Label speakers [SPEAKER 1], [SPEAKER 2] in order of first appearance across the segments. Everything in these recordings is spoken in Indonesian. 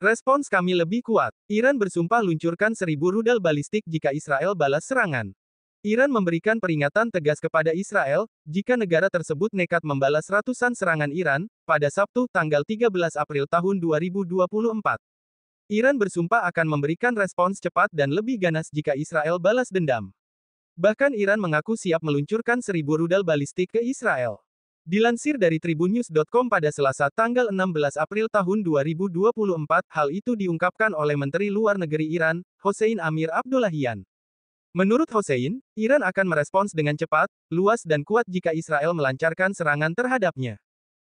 [SPEAKER 1] Respons kami lebih kuat. Iran bersumpah luncurkan seribu rudal balistik jika Israel balas serangan. Iran memberikan peringatan tegas kepada Israel, jika negara tersebut nekat membalas ratusan serangan Iran, pada Sabtu tanggal 13 April tahun 2024. Iran bersumpah akan memberikan respons cepat dan lebih ganas jika Israel balas dendam. Bahkan Iran mengaku siap meluncurkan seribu rudal balistik ke Israel. Dilansir dari tribunnews.com pada Selasa tanggal 16 April tahun 2024, hal itu diungkapkan oleh Menteri Luar Negeri Iran, Hossein Amir Abdullahian. Menurut Hossein, Iran akan merespons dengan cepat, luas dan kuat jika Israel melancarkan serangan terhadapnya.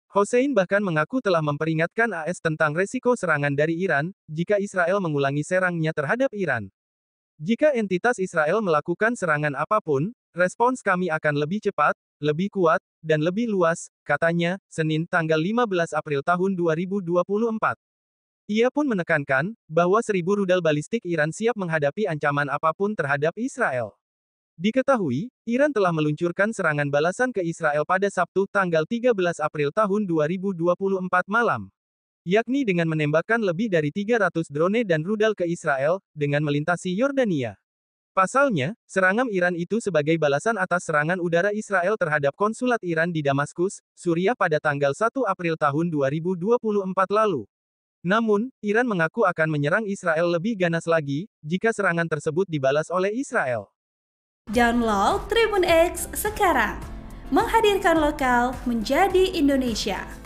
[SPEAKER 1] Hossein bahkan mengaku telah memperingatkan AS tentang resiko serangan dari Iran, jika Israel mengulangi serangnya terhadap Iran. Jika entitas Israel melakukan serangan apapun, Respons kami akan lebih cepat, lebih kuat, dan lebih luas, katanya, Senin tanggal 15 April tahun 2024. Ia pun menekankan, bahwa seribu rudal balistik Iran siap menghadapi ancaman apapun terhadap Israel. Diketahui, Iran telah meluncurkan serangan balasan ke Israel pada Sabtu tanggal 13 April tahun 2024 malam. Yakni dengan menembakkan lebih dari 300 drone dan rudal ke Israel, dengan melintasi Yordania. Pasalnya, serangan Iran itu sebagai balasan atas serangan udara Israel terhadap konsulat Iran di Damaskus, Suriah pada tanggal 1 April tahun 2024 lalu. Namun, Iran mengaku akan menyerang Israel lebih ganas lagi, jika serangan tersebut dibalas oleh Israel.
[SPEAKER 2] Download Tribun X sekarang, menghadirkan lokal menjadi Indonesia.